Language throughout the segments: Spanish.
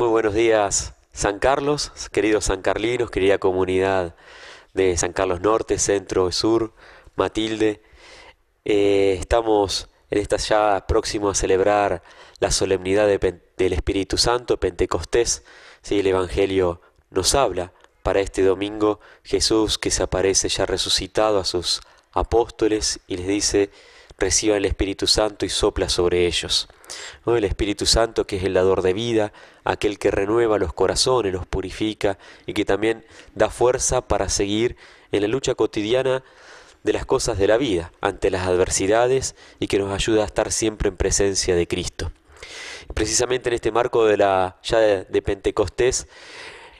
Muy buenos días, San Carlos, queridos San Carlinos, querida comunidad de San Carlos Norte, Centro, Sur, Matilde. Eh, estamos en esta ya próxima a celebrar la solemnidad del Espíritu Santo, Pentecostés. si el Evangelio nos habla para este domingo Jesús que se aparece ya resucitado a sus apóstoles y les dice, reciban el Espíritu Santo y sopla sobre ellos. Oh, el Espíritu Santo que es el dador de vida, aquel que renueva los corazones, los purifica y que también da fuerza para seguir en la lucha cotidiana de las cosas de la vida, ante las adversidades y que nos ayuda a estar siempre en presencia de Cristo. Precisamente en este marco de la ya de Pentecostés,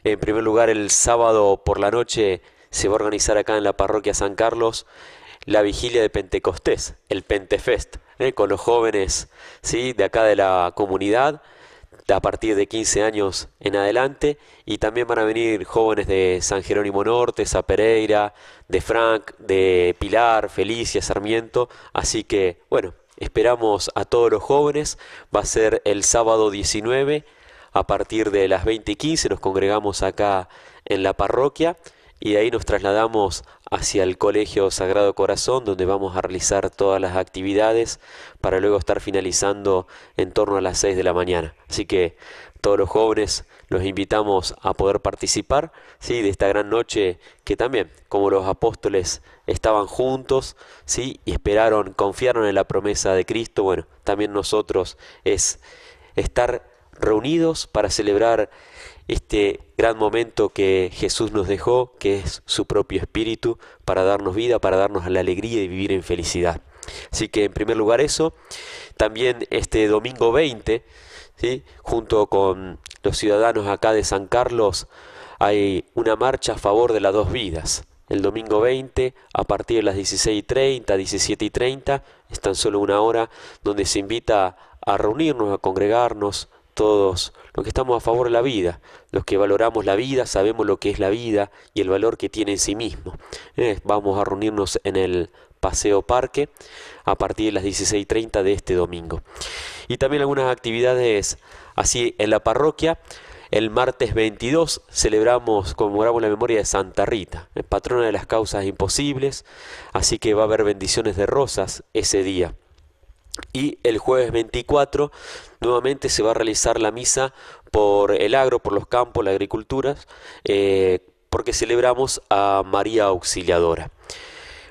en primer lugar el sábado por la noche se va a organizar acá en la parroquia San Carlos la vigilia de Pentecostés, el Pentefest, eh, con los jóvenes ¿sí? de acá de la comunidad a partir de 15 años en adelante y también van a venir jóvenes de San Jerónimo Norte, Pereira, de Frank, de Pilar, Felicia, Sarmiento, así que bueno, esperamos a todos los jóvenes, va a ser el sábado 19 a partir de las 20 y 15, nos congregamos acá en la parroquia y de ahí nos trasladamos hacia el Colegio Sagrado Corazón, donde vamos a realizar todas las actividades para luego estar finalizando en torno a las 6 de la mañana. Así que todos los jóvenes los invitamos a poder participar ¿sí? de esta gran noche que también, como los apóstoles estaban juntos ¿sí? y esperaron, confiaron en la promesa de Cristo, bueno, también nosotros es estar reunidos para celebrar este gran momento que Jesús nos dejó, que es su propio espíritu, para darnos vida, para darnos la alegría y vivir en felicidad. Así que en primer lugar eso, también este domingo 20, junto con los ciudadanos acá de San Carlos, hay una marcha a favor de las dos vidas. El domingo 20, a partir de las 16.30, 17.30, es tan solo una hora donde se invita a reunirnos, a congregarnos, todos los que estamos a favor de la vida, los que valoramos la vida, sabemos lo que es la vida y el valor que tiene en sí mismo. Eh, vamos a reunirnos en el Paseo Parque a partir de las 16.30 de este domingo. Y también algunas actividades así en la parroquia. El martes 22 celebramos, conmemoramos la memoria de Santa Rita, eh, patrona de las causas imposibles, así que va a haber bendiciones de rosas ese día. Y el jueves 24 nuevamente se va a realizar la misa por el agro, por los campos, la agricultura, eh, porque celebramos a María Auxiliadora.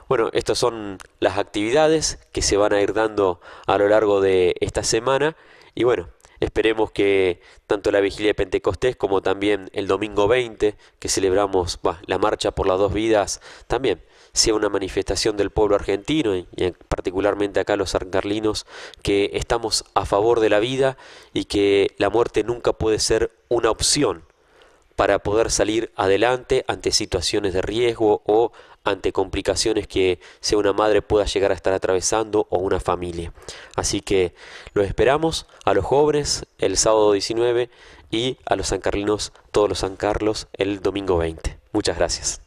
Bueno, estas son las actividades que se van a ir dando a lo largo de esta semana y bueno, Esperemos que tanto la vigilia de Pentecostés como también el domingo 20, que celebramos la marcha por las dos vidas, también sea una manifestación del pueblo argentino y, particularmente acá los arcarlinos que estamos a favor de la vida y que la muerte nunca puede ser una opción, para poder salir adelante ante situaciones de riesgo o ante complicaciones que sea una madre pueda llegar a estar atravesando o una familia. Así que los esperamos a los jóvenes el sábado 19 y a los sancarlinos, todos los San Carlos el domingo 20. Muchas gracias.